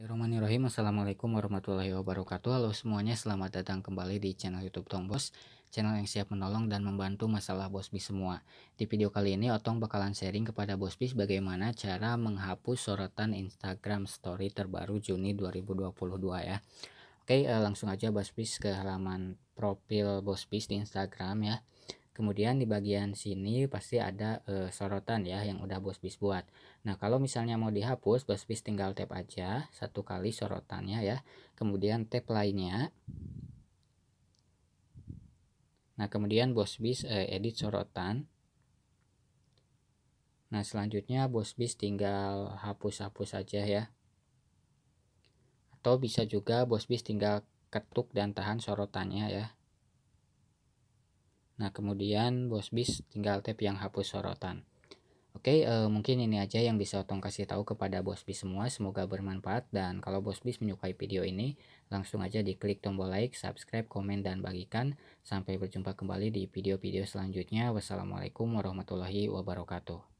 Bismillahirrahmanirrahim Assalamualaikum warahmatullahi wabarakatuh Halo semuanya selamat datang kembali di channel youtube Tong Bos Channel yang siap menolong dan membantu masalah Bos Bis semua Di video kali ini Otong bakalan sharing kepada Bos Bis bagaimana cara menghapus sorotan Instagram story terbaru Juni 2022 ya Oke eh, langsung aja Bos Bis ke halaman profil Bos Bis di Instagram ya Kemudian di bagian sini pasti ada e, sorotan ya yang udah bos bis buat. Nah kalau misalnya mau dihapus, bos bis tinggal tap aja satu kali sorotannya ya. Kemudian tap lainnya. Nah kemudian bos e, eh, edit sorotan. Nah selanjutnya bos bis tinggal hapus-hapus aja ya. Atau bisa juga bos bis tinggal ketuk dan tahan sorotannya ya. Nah, kemudian bos bis tinggal tap yang hapus sorotan. Oke, uh, mungkin ini aja yang bisa Otong kasih tahu kepada bos bis semua. Semoga bermanfaat dan kalau bos bis menyukai video ini, langsung aja diklik tombol like, subscribe, komen, dan bagikan. Sampai berjumpa kembali di video-video selanjutnya. Wassalamualaikum warahmatullahi wabarakatuh.